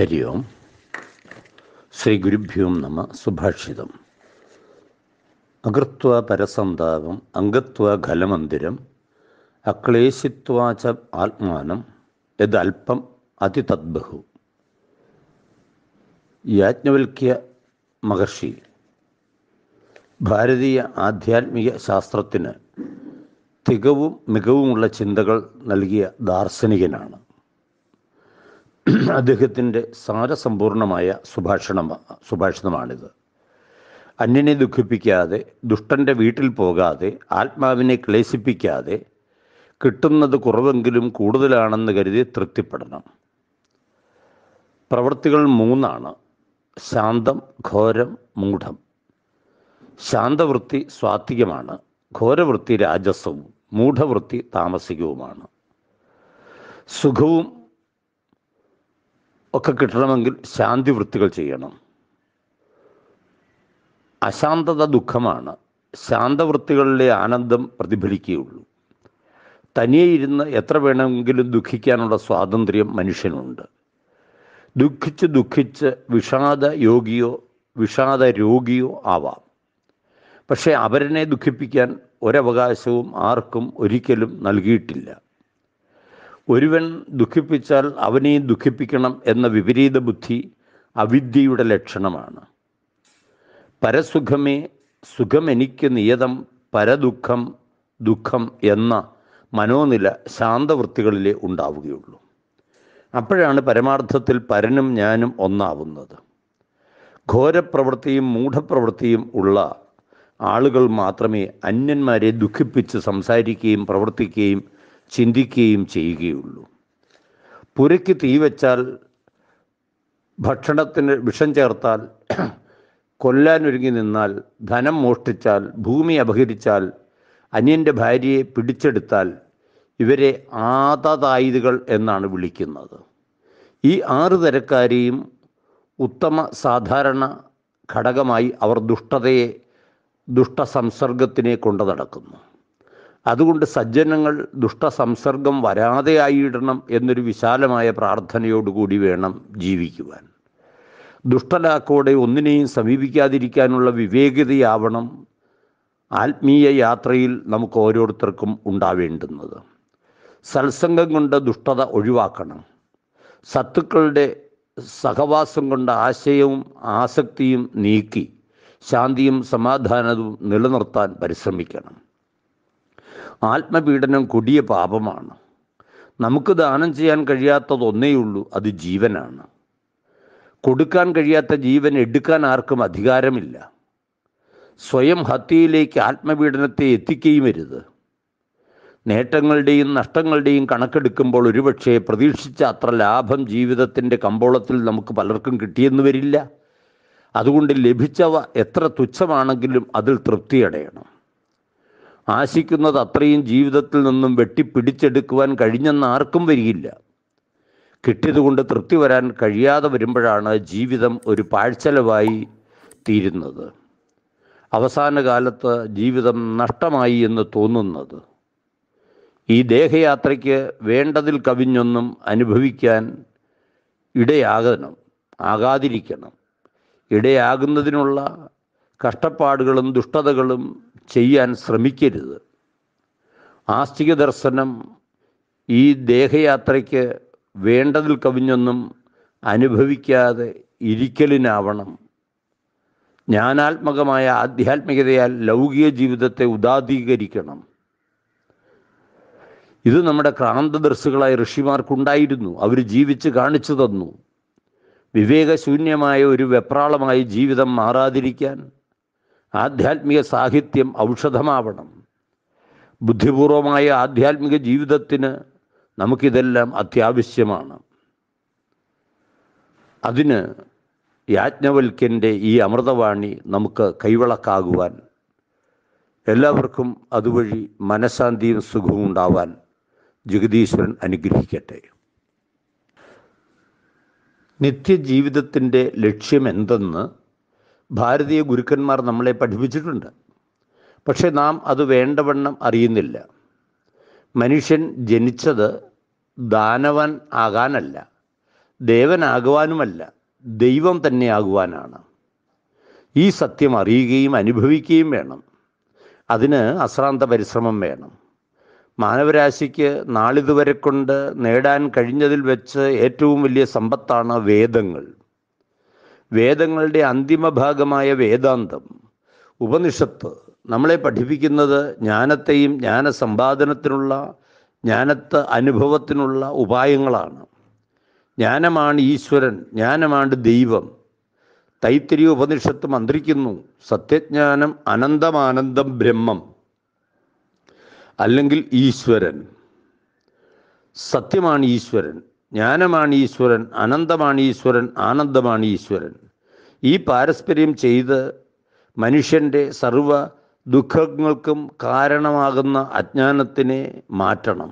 ഹരി ഓം ശ്രീ ഗുരുഭ്യോം നമ സുഭാഷിതം അകൃത്വ പരസന്താപം അംഗത്വ ഖലമന്ദിരം അക്ലേശിത്വാച ആത്മാനം യദൽപ്പം അതിതദ്ബഹു യാജ്ഞവൽക്യ മഹർഷി ഭാരതീയ ആധ്യാത്മിക ശാസ്ത്രത്തിന് തികവും മികവുമുള്ള ചിന്തകൾ നൽകിയ ദാർശനികനാണ് അദ്ദേഹത്തിൻ്റെ സാരസമ്പൂർണമായ സുഭാഷണം സുഭാഷിതമാണിത് അന്യനെ ദുഃഖിപ്പിക്കാതെ ദുഷ്ടൻ്റെ വീട്ടിൽ പോകാതെ ആത്മാവിനെ ക്ലേശിപ്പിക്കാതെ കിട്ടുന്നത് കുറവെങ്കിലും കൂടുതലാണെന്ന് കരുതി തൃപ്തിപ്പെടണം പ്രവൃത്തികൾ മൂന്നാണ് ശാന്തം ഘോരം മൂഢം ശാന്തവൃത്തി സ്വാത്വികമാണ് ഘോരവൃത്തി രാജസവും മൂഢവൃത്തി താമസികവുമാണ് സുഖവും ഒക്കെ കിട്ടണമെങ്കിൽ ശാന്തി വൃത്തികൾ ചെയ്യണം അശാന്തത ദുഃഖമാണ് ശാന്തവൃത്തികളിലെ ആനന്ദം പ്രതിഫലിക്കുകയുള്ളൂ തനിയെ ഇരുന്ന് എത്ര വേണമെങ്കിലും ദുഃഖിക്കാനുള്ള സ്വാതന്ത്ര്യം മനുഷ്യനുണ്ട് ദുഃഖിച്ച് ദുഃഖിച്ച് വിഷാദ യോഗിയോ വിഷാദ രോഗിയോ ആവാം പക്ഷേ അവരനെ ദുഃഖിപ്പിക്കാൻ ഒരവകാശവും ആർക്കും ഒരിക്കലും നൽകിയിട്ടില്ല ഒരുവൻ ദുഃഖിപ്പിച്ചാൽ അവനെ ദുഃഖിപ്പിക്കണം എന്ന വിപരീത ബുദ്ധി അവിദ്യയുടെ ലക്ഷണമാണ് പരസുഖമേ സുഖമെനിക്ക് നിയതം പരദുഃഖം ദുഃഖം എന്ന മനോനില ശാന്തവൃത്തികളിലേ ഉണ്ടാവുകയുള്ളൂ അപ്പോഴാണ് പരമാർത്ഥത്തിൽ പരനും ഞാനും ഒന്നാവുന്നത് ഘോരപ്രവൃത്തിയും മൂഢപ്രവൃത്തിയും ഉള്ള ആളുകൾ മാത്രമേ അന്യന്മാരെ ദുഃഖിപ്പിച്ച് സംസാരിക്കുകയും പ്രവർത്തിക്കുകയും ചിന്തിക്കുകയും ചെയ്യുകയുള്ളൂ പുരയ്ക്ക് തീ വെച്ചാൽ ഭക്ഷണത്തിന് വിഷം ചേർത്താൽ ഒരുങ്ങി നിന്നാൽ ധനം മോഷ്ടിച്ചാൽ ഭൂമി അപഹരിച്ചാൽ അന്യൻ്റെ ഭാര്യയെ പിടിച്ചെടുത്താൽ ഇവരെ ആതതായുധകൾ എന്നാണ് വിളിക്കുന്നത് ഈ ആറ് തരക്കാരെയും ഉത്തമ സാധാരണ ഘടകമായി അവർ ദുഷ്ടതയെ സംസർഗത്തിനെ കൊണ്ടു നടക്കുന്നു അതുകൊണ്ട് സജ്ജനങ്ങൾ ദുഷ്ടസംസർഗം വരാതെയായിടണം എന്നൊരു വിശാലമായ പ്രാർത്ഥനയോടുകൂടി വേണം ജീവിക്കുവാൻ ദുഷ്ടലാക്കോടെ ഒന്നിനെയും സമീപിക്കാതിരിക്കാനുള്ള വിവേകതയാവണം ആത്മീയ യാത്രയിൽ നമുക്ക് ഓരോരുത്തർക്കും ഉണ്ടാവേണ്ടുന്നത് സത്സംഗം കൊണ്ട് ദുഷ്ടത ഒഴിവാക്കണം സത്തുക്കളുടെ സഹവാസം കൊണ്ട് ആശയവും ആസക്തിയും നീക്കി ശാന്തിയും സമാധാനവും നിലനിർത്താൻ പരിശ്രമിക്കണം ആത്മപീഡനം കൊടിയ പാപമാണ് നമുക്ക് ദാനം ചെയ്യാൻ കഴിയാത്തതൊന്നേ ഉള്ളൂ അത് ജീവനാണ് കൊടുക്കാൻ കഴിയാത്ത ജീവൻ എടുക്കാൻ ആർക്കും അധികാരമില്ല സ്വയം ഹത്യയിലേക്ക് ആത്മപീഡനത്തെ എത്തിക്കുകയും വരുത് നേട്ടങ്ങളുടെയും നഷ്ടങ്ങളുടെയും കണക്കെടുക്കുമ്പോൾ ഒരുപക്ഷെ പ്രതീക്ഷിച്ച അത്ര ലാഭം ജീവിതത്തിൻ്റെ കമ്പോളത്തിൽ നമുക്ക് പലർക്കും കിട്ടിയെന്ന് വരില്ല അതുകൊണ്ട് ലഭിച്ചവ എത്ര തുച്ഛമാണെങ്കിലും അതിൽ തൃപ്തിയടയണം ആശിക്കുന്നത് അത്രയും ജീവിതത്തിൽ നിന്നും വെട്ടിപ്പിടിച്ചെടുക്കുവാൻ കഴിഞ്ഞെന്ന് ആർക്കും വരികില്ല കിട്ടിയതുകൊണ്ട് തൃപ്തി വരാൻ കഴിയാതെ വരുമ്പോഴാണ് ജീവിതം ഒരു പാഴ്ചലവായി തീരുന്നത് അവസാന കാലത്ത് ജീവിതം നഷ്ടമായി എന്ന് തോന്നുന്നത് ഈ ദേഹയാത്രയ്ക്ക് വേണ്ടതിൽ കവിഞ്ഞൊന്നും അനുഭവിക്കാൻ ഇടയാകണം ആകാതിരിക്കണം ഇടയാകുന്നതിനുള്ള കഷ്ടപ്പാടുകളും ദുഷ്ടതകളും ചെയ്യാൻ ശ്രമിക്കരുത് ആസ്തിക ദർശനം ഈ ദേഹയാത്രയ്ക്ക് വേണ്ടതിൽ കവിഞ്ഞൊന്നും അനുഭവിക്കാതെ ഇരിക്കലിനാവണം ജ്ഞാനാത്മകമായ ആധ്യാത്മികതയാൽ ലൗകിക ജീവിതത്തെ ഉദാധീകരിക്കണം ഇത് നമ്മുടെ ക്രാന്തദർശികളായ ഋഷിമാർക്കുണ്ടായിരുന്നു അവർ ജീവിച്ച് കാണിച്ചു തന്നു വിവേകശൂന്യമായ ഒരു വെപ്രാളമായ ജീവിതം മാറാതിരിക്കാൻ ആധ്യാത്മിക സാഹിത്യം ഔഷധമാവണം ബുദ്ധിപൂർവമായ ആധ്യാത്മിക ജീവിതത്തിന് നമുക്കിതെല്ലാം അത്യാവശ്യമാണ് അതിന് യാജ്ഞവൽക്കൻ്റെ ഈ അമൃതവാണി നമുക്ക് കൈവിളക്കാകുവാൻ എല്ലാവർക്കും അതുവഴി മനഃശാന്തിയും സുഖവും ഉണ്ടാവാൻ ജഗദീശ്വരൻ അനുഗ്രഹിക്കട്ടെ നിത്യജീവിതത്തിൻ്റെ ലക്ഷ്യമെന്തെന്ന് ഭാരതീയ ഗുരുക്കന്മാർ നമ്മളെ പഠിപ്പിച്ചിട്ടുണ്ട് പക്ഷേ നാം അത് വേണ്ടവണ്ണം അറിയുന്നില്ല മനുഷ്യൻ ജനിച്ചത് ദാനവൻ ആകാനല്ല ദേവനാകുവാനുമല്ല ദൈവം തന്നെ ആകുവാനാണ് ഈ സത്യം അറിയുകയും അനുഭവിക്കുകയും വേണം അതിന് അശ്രാന്ത പരിശ്രമം വേണം മാനവരാശിക്ക് നാളിതുവരെ കൊണ്ട് നേടാൻ കഴിഞ്ഞതിൽ വെച്ച് ഏറ്റവും വലിയ സമ്പത്താണ് വേദങ്ങൾ വേദങ്ങളുടെ അന്തിമ ഭാഗമായ വേദാന്തം ഉപനിഷത്ത് നമ്മളെ പഠിപ്പിക്കുന്നത് ജ്ഞാനത്തെയും ജ്ഞാന സമ്പാദനത്തിനുള്ള ജ്ഞാനത്തെ അനുഭവത്തിനുള്ള ഉപായങ്ങളാണ് ജ്ഞാനമാണ് ഈശ്വരൻ ജ്ഞാനമാണ് ദൈവം തൈത്തിരി ഉപനിഷത്ത് മന്ത്രിക്കുന്നു സത്യജ്ഞാനം അനന്തമാനന്ദം ബ്രഹ്മം അല്ലെങ്കിൽ ഈശ്വരൻ സത്യമാണ് ഈശ്വരൻ ജ്ഞാനമാണ് ഈശ്വരൻ അനന്തമാണ് ഈശ്വരൻ ആനന്ദമാണ് ഈശ്വരൻ ഈ പാരസ്പര്യം ചെയ്ത് മനുഷ്യൻ്റെ സർവ ദുഃഖങ്ങൾക്കും കാരണമാകുന്ന അജ്ഞാനത്തിനെ മാറ്റണം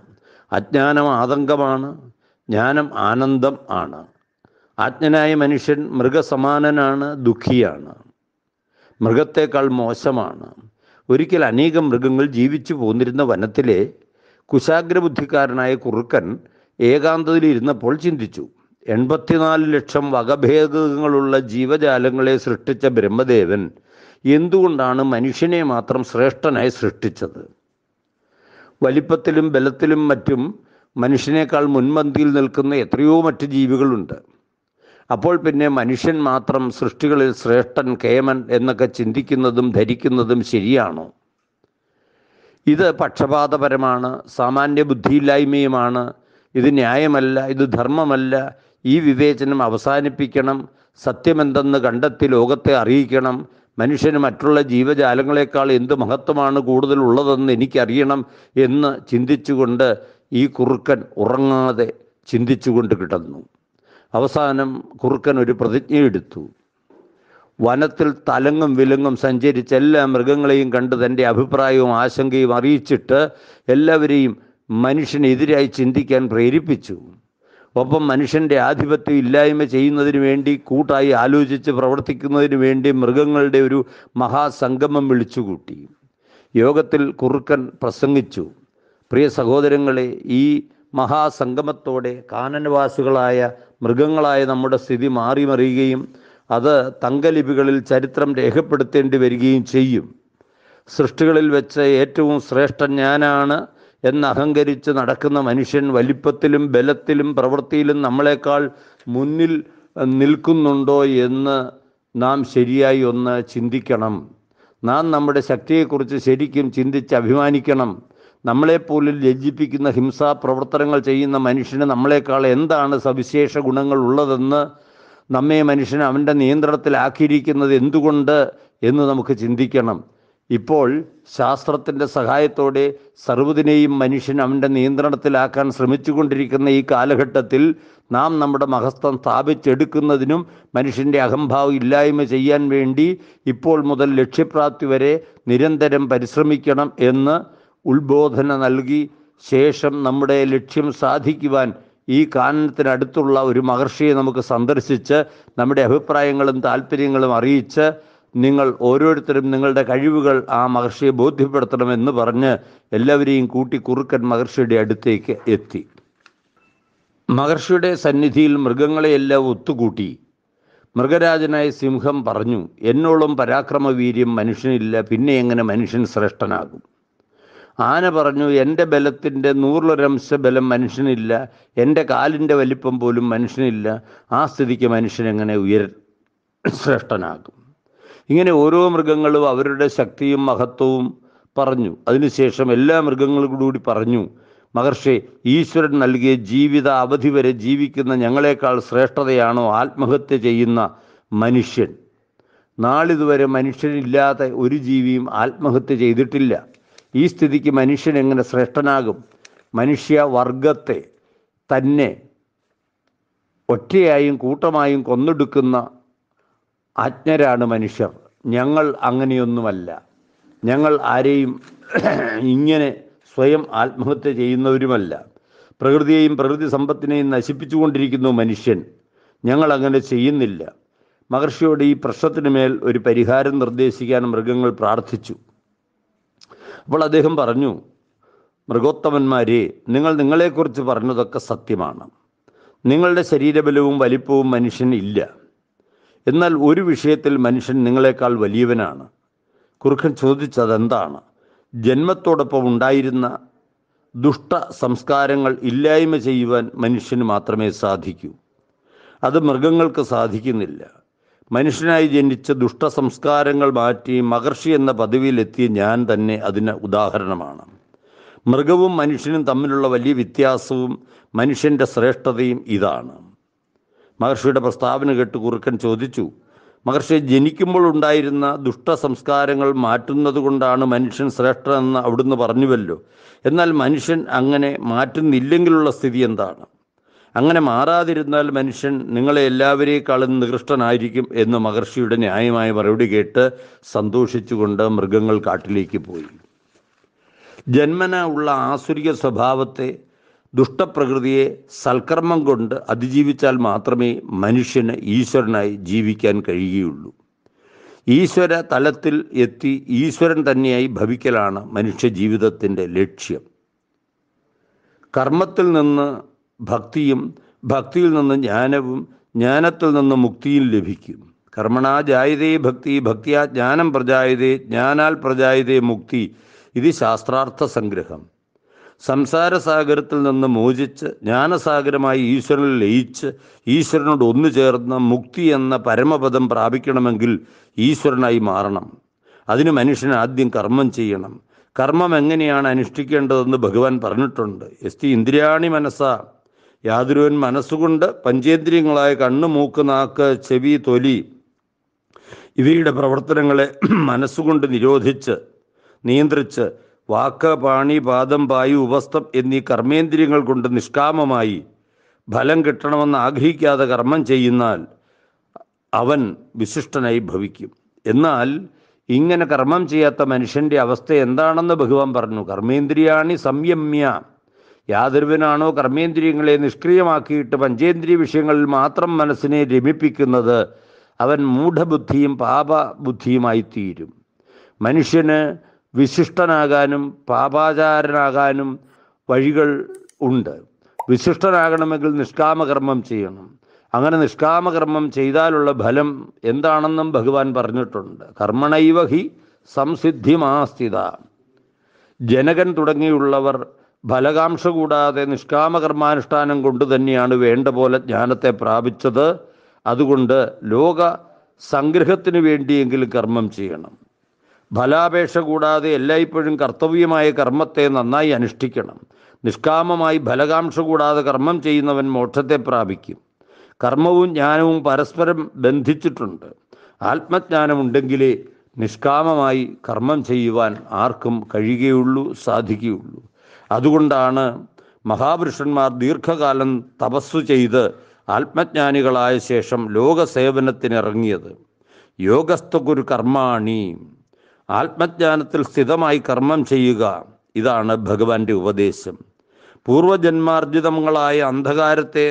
അജ്ഞാനം ആതങ്കമാണ് ജ്ഞാനം ആനന്ദം ആണ് ആജ്ഞനായ മനുഷ്യൻ മൃഗസമാനനാണ് ദുഃഖിയാണ് മൃഗത്തേക്കാൾ മോശമാണ് ഒരിക്കൽ അനേകം മൃഗങ്ങൾ ജീവിച്ചു പോന്നിരുന്ന വനത്തിലെ കുശാഗ്രബുദ്ധിക്കാരനായ കുറുക്കൻ ഏകാന്തതയിൽ ഇരുന്നപ്പോൾ ചിന്തിച്ചു എൺപത്തിനാല് ലക്ഷം വകഭേദങ്ങളുള്ള ജീവജാലങ്ങളെ സൃഷ്ടിച്ച ബ്രഹ്മദേവൻ എന്തുകൊണ്ടാണ് മനുഷ്യനെ മാത്രം ശ്രേഷ്ഠനായി സൃഷ്ടിച്ചത് വലിപ്പത്തിലും ബലത്തിലും മറ്റും മനുഷ്യനേക്കാൾ മുൻപന്തിയിൽ നിൽക്കുന്ന എത്രയോ മറ്റ് ജീവികളുണ്ട് അപ്പോൾ പിന്നെ മനുഷ്യൻ മാത്രം സൃഷ്ടികളിൽ ശ്രേഷ്ഠൻ കേമൻ എന്നൊക്കെ ചിന്തിക്കുന്നതും ധരിക്കുന്നതും ശരിയാണോ ഇത് പക്ഷപാതപരമാണ് സാമാന്യ ബുദ്ധിയില്ലായ്മയുമാണ് ഇത് ന്യായമല്ല ഇത് ധർമ്മമല്ല ഈ വിവേചനം അവസാനിപ്പിക്കണം സത്യമെന്തെന്ന് കണ്ടെത്തി ലോകത്തെ അറിയിക്കണം മനുഷ്യന് മറ്റുള്ള ജീവജാലങ്ങളെക്കാൾ എന്ത് മഹത്വമാണ് കൂടുതൽ എനിക്കറിയണം എന്ന് ചിന്തിച്ചുകൊണ്ട് ഈ കുറുക്കൻ ഉറങ്ങാതെ ചിന്തിച്ചുകൊണ്ട് കിടന്നു അവസാനം കുറുക്കൻ ഒരു പ്രതിജ്ഞയെടുത്തു വനത്തിൽ തലങ്ങും വിലങ്ങും സഞ്ചരിച്ച് എല്ലാ മൃഗങ്ങളെയും കണ്ട് തൻ്റെ അഭിപ്രായവും ആശങ്കയും അറിയിച്ചിട്ട് എല്ലാവരെയും മനുഷ്യനെതിരായി ചിന്തിക്കാൻ പ്രേരിപ്പിച്ചു ഒപ്പം മനുഷ്യൻ്റെ ആധിപത്യം ഇല്ലായ്മ ചെയ്യുന്നതിന് വേണ്ടി കൂട്ടായി ആലോചിച്ച് പ്രവർത്തിക്കുന്നതിന് വേണ്ടി മൃഗങ്ങളുടെ ഒരു മഹാസംഗമം വിളിച്ചുകൂട്ടി യോഗത്തിൽ കുറുക്കൻ പ്രസംഗിച്ചു പ്രിയ സഹോദരങ്ങളെ ഈ മഹാസംഗമത്തോടെ കാനനവാസികളായ മൃഗങ്ങളായ നമ്മുടെ സ്ഥിതി മാറിമറിയുകയും അത് തങ്കലിപികളിൽ ചരിത്രം രേഖപ്പെടുത്തേണ്ടി വരികയും ചെയ്യും സൃഷ്ടികളിൽ വെച്ച് ഏറ്റവും ശ്രേഷ്ഠ ഞാനാണ് എന്നഹങ്കരിച്ച് നടക്കുന്ന മനുഷ്യൻ വലിപ്പത്തിലും ബലത്തിലും പ്രവൃത്തിയിലും നമ്മളെക്കാൾ മുന്നിൽ നിൽക്കുന്നുണ്ടോ എന്ന് നാം ശരിയായി ഒന്ന് ചിന്തിക്കണം നാം നമ്മുടെ ശക്തിയെക്കുറിച്ച് ശരിക്കും ചിന്തിച്ച് അഭിമാനിക്കണം നമ്മളെപ്പോലും ലജ്ജിപ്പിക്കുന്ന ഹിംസാ പ്രവർത്തനങ്ങൾ ചെയ്യുന്ന മനുഷ്യന് നമ്മളെക്കാൾ എന്താണ് സവിശേഷ ഗുണങ്ങൾ ഉള്ളതെന്ന് നമ്മെ മനുഷ്യനെ അവൻ്റെ നിയന്ത്രണത്തിലാക്കിയിരിക്കുന്നത് എന്തുകൊണ്ട് എന്ന് നമുക്ക് ചിന്തിക്കണം ഇപ്പോൾ ശാസ്ത്രത്തിൻ്റെ സഹായത്തോടെ സർവ്വതിനെയും മനുഷ്യൻ അവൻ്റെ നിയന്ത്രണത്തിലാക്കാൻ ശ്രമിച്ചുകൊണ്ടിരിക്കുന്ന ഈ കാലഘട്ടത്തിൽ നാം നമ്മുടെ മഹസ്തം സ്ഥാപിച്ചെടുക്കുന്നതിനും മനുഷ്യൻ്റെ അഹംഭാവം ഇല്ലായ്മ ചെയ്യാൻ വേണ്ടി ഇപ്പോൾ മുതൽ ലക്ഷ്യപ്രാപ്തി വരെ നിരന്തരം പരിശ്രമിക്കണം എന്ന് ഉത്ബോധന നൽകി ശേഷം നമ്മുടെ ലക്ഷ്യം സാധിക്കുവാൻ ഈ കാനനത്തിനടുത്തുള്ള ഒരു മഹർഷിയെ നമുക്ക് സന്ദർശിച്ച് നമ്മുടെ അഭിപ്രായങ്ങളും താല്പര്യങ്ങളും അറിയിച്ച് നിങ്ങൾ ഓരോരുത്തരും നിങ്ങളുടെ കഴിവുകൾ ആ മഹർഷിയെ ബോധ്യപ്പെടുത്തണമെന്ന് പറഞ്ഞ് എല്ലാവരെയും കൂട്ടി കുറുക്കൻ മഹർഷിയുടെ അടുത്തേക്ക് എത്തി മഹർഷിയുടെ സന്നിധിയിൽ മൃഗങ്ങളെയെല്ലാം ഒത്തുകൂട്ടി മൃഗരാജനായ സിംഹം പറഞ്ഞു എന്നോളം പരാക്രമവീര്യം മനുഷ്യനില്ല പിന്നെ എങ്ങനെ മനുഷ്യൻ ശ്രേഷ്ഠനാകും ആന പറഞ്ഞു എൻ്റെ ബലത്തിൻ്റെ നൂറിലൊരംശ ബലം മനുഷ്യനില്ല എൻ്റെ കാലിൻ്റെ വലിപ്പം പോലും മനുഷ്യനില്ല ആ സ്ഥിതിക്ക് മനുഷ്യൻ എങ്ങനെ ഉയർ ശ്രേഷ്ഠനാകും ഇങ്ങനെ ഓരോ മൃഗങ്ങളും അവരുടെ ശക്തിയും മഹത്വവും പറഞ്ഞു അതിനുശേഷം എല്ലാ മൃഗങ്ങളും കൂടി പറഞ്ഞു മഹർഷി ഈശ്വരൻ നൽകിയ ജീവിത അവധി വരെ ജീവിക്കുന്ന ഞങ്ങളെക്കാൾ ശ്രേഷ്ഠതയാണോ ആത്മഹത്യ ചെയ്യുന്ന മനുഷ്യൻ നാളിതുവരെ മനുഷ്യനില്ലാത്ത ഒരു ജീവിയും ആത്മഹത്യ ചെയ്തിട്ടില്ല ഈ സ്ഥിതിക്ക് മനുഷ്യൻ എങ്ങനെ ശ്രേഷ്ഠനാകും മനുഷ്യ വർഗത്തെ തന്നെ ഒറ്റയായും കൂട്ടമായും കൊന്നെടുക്കുന്ന അജ്ഞരാണ് മനുഷ്യർ ഞങ്ങൾ അങ്ങനെയൊന്നുമല്ല ഞങ്ങൾ ആരെയും ഇങ്ങനെ സ്വയം ആത്മഹത്യ ചെയ്യുന്നവരുമല്ല പ്രകൃതിയെയും പ്രകൃതി സമ്പത്തിനെയും നശിപ്പിച്ചുകൊണ്ടിരിക്കുന്നു മനുഷ്യൻ ഞങ്ങൾ അങ്ങനെ ചെയ്യുന്നില്ല മഹർഷിയോട് ഈ പ്രശ്നത്തിന് മേൽ ഒരു പരിഹാരം നിർദ്ദേശിക്കാൻ മൃഗങ്ങൾ പ്രാർത്ഥിച്ചു അപ്പോൾ അദ്ദേഹം പറഞ്ഞു മൃഗോത്തമന്മാരെ നിങ്ങൾ നിങ്ങളെക്കുറിച്ച് പറഞ്ഞതൊക്കെ സത്യമാണ് നിങ്ങളുടെ ശരീരബലവും വലിപ്പവും മനുഷ്യൻ ഇല്ല എന്നാൽ ഒരു വിഷയത്തിൽ മനുഷ്യൻ നിങ്ങളെക്കാൾ വലിയവനാണ് കുറുക്കൻ ചോദിച്ചതെന്താണ് ജന്മത്തോടൊപ്പം ഉണ്ടായിരുന്ന ദുഷ്ട സംസ്കാരങ്ങൾ ഇല്ലായ്മ ചെയ്യുവാൻ മനുഷ്യന് മാത്രമേ സാധിക്കൂ അത് മൃഗങ്ങൾക്ക് സാധിക്കുന്നില്ല മനുഷ്യനായി ജനിച്ച ദുഷ്ട സംസ്കാരങ്ങൾ മാറ്റി മഹർഷി എന്ന പദവിയിലെത്തിയ ഞാൻ തന്നെ അതിന് ഉദാഹരണമാണ് മൃഗവും മനുഷ്യനും തമ്മിലുള്ള വലിയ വ്യത്യാസവും മനുഷ്യൻ്റെ ശ്രേഷ്ഠതയും ഇതാണ് മഹർഷിയുടെ പ്രസ്താവന കേട്ട് കുറുക്കൻ ചോദിച്ചു മഹർഷി ജനിക്കുമ്പോൾ ഉണ്ടായിരുന്ന ദുഷ്ട സംസ്കാരങ്ങൾ മാറ്റുന്നത് കൊണ്ടാണ് മനുഷ്യൻ ശ്രേഷ്ഠനെന്ന് അവിടുന്ന് പറഞ്ഞുവല്ലോ എന്നാൽ മനുഷ്യൻ അങ്ങനെ മാറ്റുന്നില്ലെങ്കിലുള്ള സ്ഥിതി എന്താണ് അങ്ങനെ മാറാതിരുന്നാൽ മനുഷ്യൻ നിങ്ങളെ എല്ലാവരേക്കാളും നികൃഷ്ടനായിരിക്കും എന്ന് മഹർഷിയുടെ ന്യായമായ മറുപടി കേട്ട് സന്തോഷിച്ചുകൊണ്ട് മൃഗങ്ങൾ കാട്ടിലേക്ക് പോയി ജന്മന ഉള്ള ആസുരിക സ്വഭാവത്തെ ദുഷ്ടപ്രകൃതിയെ സൽക്കർമ്മം കൊണ്ട് അതിജീവിച്ചാൽ മാത്രമേ മനുഷ്യന് ഈശ്വരനായി ജീവിക്കാൻ കഴിയുകയുള്ളൂ ഈശ്വര തലത്തിൽ എത്തി ഈശ്വരൻ തന്നെയായി ഭവിക്കലാണ് മനുഷ്യ ജീവിതത്തിൻ്റെ ലക്ഷ്യം കർമ്മത്തിൽ നിന്ന് ഭക്തിയും ഭക്തിയിൽ നിന്ന് ജ്ഞാനവും ജ്ഞാനത്തിൽ നിന്ന് മുക്തിയും ലഭിക്കും കർമ്മണാ ജായതേ ഭക്തി ഭക്തിയാ ജ്ഞാനം പ്രജായതേ ജ്ഞാനാൽ പ്രജായതേ മുക്തി ഇത് ശാസ്ത്രാർത്ഥ സംഗ്രഹം സംസാരസാഗരത്തിൽ നിന്ന് മോചിച്ച് ജ്ഞാനസാഗരമായി ഈശ്വരനിൽ ലയിച്ച് ഈശ്വരനോട് ഒന്നു ചേർന്ന് മുക്തി എന്ന പരമപദം പ്രാപിക്കണമെങ്കിൽ ഈശ്വരനായി മാറണം അതിന് മനുഷ്യൻ ആദ്യം കർമ്മം ചെയ്യണം കർമ്മം എങ്ങനെയാണ് അനുഷ്ഠിക്കേണ്ടതെന്ന് ഭഗവാൻ പറഞ്ഞിട്ടുണ്ട് എസ് ടി ഇന്ദ്രിയാണി മനസ്സ യാതൊരുവൻ മനസ്സുകൊണ്ട് പഞ്ചേന്ദ്രിയങ്ങളായ കണ്ണ് മൂക്ക് നാക്ക് ചെവി തൊലി ഇവയുടെ പ്രവർത്തനങ്ങളെ മനസ്സുകൊണ്ട് നിരോധിച്ച് നിയന്ത്രിച്ച് വാക്ക് പാണി പാദം പായി ഉപസ്ഥം എന്നീ കർമ്മേന്ദ്രിയങ്ങൾ കൊണ്ട് നിഷ്കാമമായി ഫലം കിട്ടണമെന്ന് ആഗ്രഹിക്കാതെ കർമ്മം ചെയ്യുന്നാൽ അവൻ വിശിഷ്ടനായി ഭവിക്കും എന്നാൽ ഇങ്ങനെ കർമ്മം ചെയ്യാത്ത മനുഷ്യൻ്റെ അവസ്ഥ എന്താണെന്ന് ഭഗവാൻ പറഞ്ഞു കർമ്മേന്ദ്രിയാണി സംയമ്യ യാതൊരുവനാണോ കർമ്മേന്ദ്രിയങ്ങളെ നിഷ്ക്രിയമാക്കിയിട്ട് പഞ്ചേന്ദ്രിയ വിഷയങ്ങളിൽ മാത്രം മനസ്സിനെ രമിപ്പിക്കുന്നത് അവൻ മൂഢബുദ്ധിയും പാപബുദ്ധിയുമായി തീരും മനുഷ്യന് വിശിഷ്ടനാകാനും പാപാചാരനാകാനും വഴികൾ ഉണ്ട് വിശിഷ്ടനാകണമെങ്കിൽ നിഷ്കാമകർമ്മം ചെയ്യണം അങ്ങനെ നിഷ്കാമകർമ്മം ചെയ്താലുള്ള ഫലം എന്താണെന്നും ഭഗവാൻ പറഞ്ഞിട്ടുണ്ട് കർമ്മണൈവഹി സംസിദ്ധിമാസ്ഥിത ജനകൻ തുടങ്ങിയുള്ളവർ ഫലകാംക്ഷ കൂടാതെ നിഷ്കാമകർമാനുഷ്ഠാനം കൊണ്ട് തന്നെയാണ് വേണ്ട പോലെ ജ്ഞാനത്തെ പ്രാപിച്ചത് അതുകൊണ്ട് ലോക സംഗ്രഹത്തിന് വേണ്ടിയെങ്കിലും കർമ്മം ചെയ്യണം ഫലാപേക്ഷ കൂടാതെ എല്ലായ്പ്പോഴും കർത്തവ്യമായ കർമ്മത്തെ നന്നായി അനുഷ്ഠിക്കണം നിഷ്കാമമായി ഫലകാംക്ഷ കൂടാതെ കർമ്മം ചെയ്യുന്നവൻ മോക്ഷത്തെ പ്രാപിക്കും കർമ്മവും ജ്ഞാനവും പരസ്പരം ബന്ധിച്ചിട്ടുണ്ട് ആത്മജ്ഞാനമുണ്ടെങ്കിലേ നിഷ്കാമമായി കർമ്മം ചെയ്യുവാൻ ആർക്കും കഴിയുകയുള്ളൂ സാധിക്കുകയുള്ളൂ അതുകൊണ്ടാണ് മഹാപുരുഷന്മാർ ദീർഘകാലം തപസ്സു ചെയ്ത് ആത്മജ്ഞാനികളായ ശേഷം ലോകസേവനത്തിനിറങ്ങിയത് യോഗസ്ഥ ഗുരു കർമാണി ആത്മജ്ഞാനത്തിൽ സ്ഥിതമായി കർമ്മം ചെയ്യുക ഇതാണ് ഭഗവാന്റെ ഉപദേശം പൂർവജന്മാർജിതങ്ങളായ അന്ധകാരത്തെ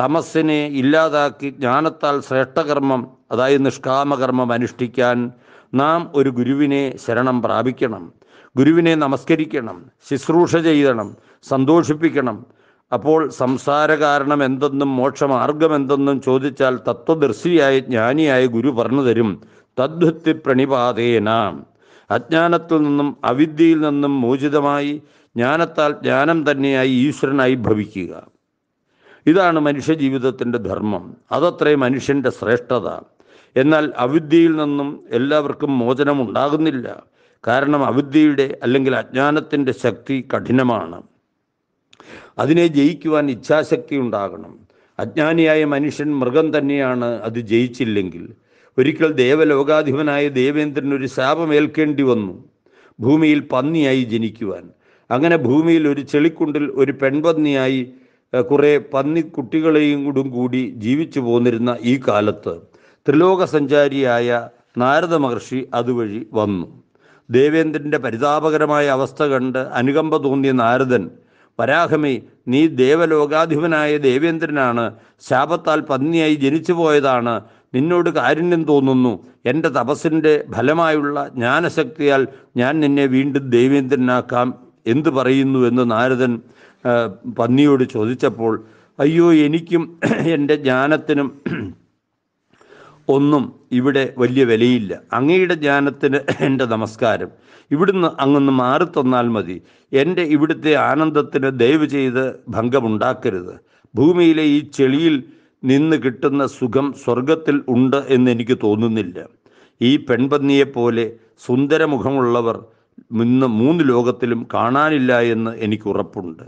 തമസ്സിനെ ഇല്ലാതാക്കി ജ്ഞാനത്താൽ ശ്രേഷ്ഠകർമ്മം അതായത് നിഷ്കാമകർമ്മം അനുഷ്ഠിക്കാൻ നാം ഒരു ഗുരുവിനെ ശരണം പ്രാപിക്കണം ഗുരുവിനെ നമസ്കരിക്കണം ശുശ്രൂഷ ചെയ്യണം സന്തോഷിപ്പിക്കണം അപ്പോൾ സംസാര കാരണം എന്തെന്നും എന്തെന്നും ചോദിച്ചാൽ തത്വദർശിയായ ജ്ഞാനിയായ ഗുരു പറഞ്ഞു തരും തദ്വത്തി പ്രണിപാതേന അജ്ഞാനത്തിൽ നിന്നും അവിദ്യയിൽ നിന്നും മോചിതമായി ജ്ഞാനത്താൽ ജ്ഞാനം തന്നെയായി ഈശ്വരനായി ഭവിക്കുക ഇതാണ് മനുഷ്യ ജീവിതത്തിൻ്റെ ധർമ്മം അതത്രേ മനുഷ്യൻ്റെ ശ്രേഷ്ഠത എന്നാൽ അവിദ്യയിൽ നിന്നും എല്ലാവർക്കും മോചനം ഉണ്ടാകുന്നില്ല കാരണം അവിദ്യയുടെ അല്ലെങ്കിൽ അജ്ഞാനത്തിൻ്റെ ശക്തി കഠിനമാണ് അതിനെ ജയിക്കുവാൻ ഇച്ഛാശക്തി ഉണ്ടാകണം അജ്ഞാനിയായ മനുഷ്യൻ മൃഗം തന്നെയാണ് അത് ജയിച്ചില്ലെങ്കിൽ ഒരിക്കൽ ദേവലോകാധിപനായ ദേവേന്ദ്രൻ ഒരു ശാപമേൽക്കേണ്ടി വന്നു ഭൂമിയിൽ പന്നിയായി ജനിക്കുവാൻ അങ്ങനെ ഭൂമിയിൽ ഒരു ചെളിക്കുണ്ടിൽ ഒരു പെൺപന്നിയായി കുറേ പന്നി കുട്ടികളെയും കൂടും കൂടി ജീവിച്ചു പോന്നിരുന്ന ഈ കാലത്ത് ത്രിലോക സഞ്ചാരിയായ നാരദ മഹർഷി അതുവഴി വന്നു ദേവേന്ദ്രൻ്റെ പരിതാപകരമായ അവസ്ഥ കണ്ട് അനുകമ്പ തോന്നിയ നാരദൻ വരാഹമേ നീ ദേവലോകാധിപനായ ദേവേന്ദ്രനാണ് ശാപത്താൽ പന്നിയായി ജനിച്ചു പോയതാണ് നിന്നോട് കാരുണ്യം തോന്നുന്നു എൻ്റെ തപസ്സിൻ്റെ ഫലമായുള്ള ജ്ഞാനശക്തിയാൽ ഞാൻ നിന്നെ വീണ്ടും ദൈവേന്ദ്രനാക്കാം എന്ത് പറയുന്നു എന്ന് നാരദൻ പന്നിയോട് ചോദിച്ചപ്പോൾ അയ്യോ എനിക്കും എൻ്റെ ജ്ഞാനത്തിനും ഒന്നും ഇവിടെ വലിയ വിലയില്ല അങ്ങയുടെ ജ്ഞാനത്തിന് എൻ്റെ നമസ്കാരം ഇവിടുന്ന് അങ്ങൊന്ന് മാറി തന്നാൽ മതി എൻ്റെ ഇവിടുത്തെ ആനന്ദത്തിന് ദയവ് ചെയ്ത് ഭംഗമുണ്ടാക്കരുത് ഭൂമിയിലെ ഈ ചെളിയിൽ നിന്ന് കിട്ടുന്ന സുഖം സ്വർഗത്തിൽ ഉണ്ട് എന്ന് എനിക്ക് തോന്നുന്നില്ല ഈ പെൺപന്നിയെപ്പോലെ സുന്ദരമുഖമുള്ളവർ ഇന്ന് മൂന്ന് ലോകത്തിലും കാണാനില്ല എന്ന് എനിക്ക് ഉറപ്പുണ്ട്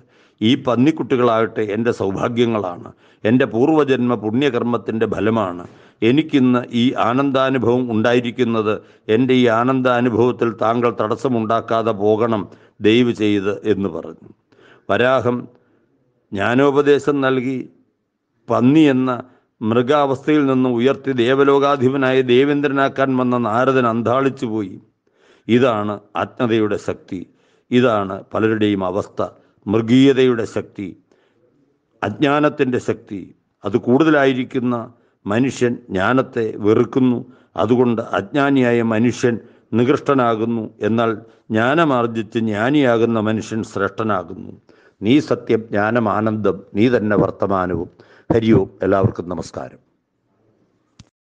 ഈ പന്നിക്കുട്ടികളാകട്ടെ എൻ്റെ സൗഭാഗ്യങ്ങളാണ് എൻ്റെ പൂർവജന്മ പുണ്യകർമ്മത്തിൻ്റെ ഫലമാണ് എനിക്കിന്ന് ഈ ആനന്ദാനുഭവം ഉണ്ടായിരിക്കുന്നത് എൻ്റെ ഈ ആനന്ദാനുഭവത്തിൽ താങ്കൾ തടസ്സമുണ്ടാക്കാതെ പോകണം ദയവ് ചെയ്ത് എന്ന് പറഞ്ഞു വരാഹം ജ്ഞാനോപദേശം നൽകി പന്നി എന്ന മൃഗാവസ്ഥയിൽ നിന്ന് ഉയർത്തി ദേവലോകാധിപനായ ദേവേന്ദ്രനാക്കാൻ വന്ന നാരദൻ അന്താളിച്ചു പോയി ഇതാണ് അജ്ഞതയുടെ ശക്തി ഇതാണ് പലരുടെയും അവസ്ഥ മൃഗീയതയുടെ ശക്തി അജ്ഞാനത്തിൻ്റെ ശക്തി അത് കൂടുതലായിരിക്കുന്ന മനുഷ്യൻ ജ്ഞാനത്തെ വെറുക്കുന്നു അതുകൊണ്ട് അജ്ഞാനിയായ മനുഷ്യൻ നികൃഷ്ടനാകുന്നു എന്നാൽ ജ്ഞാനമാർജിച്ച് ജ്ഞാനിയാകുന്ന മനുഷ്യൻ ശ്രേഷ്ഠനാകുന്നു നീ സത്യം ജ്ഞാനം ആനന്ദം നീ തന്നെ വർത്തമാനവും ഹരി എല്ലാവർക്കും നമസ്കാരം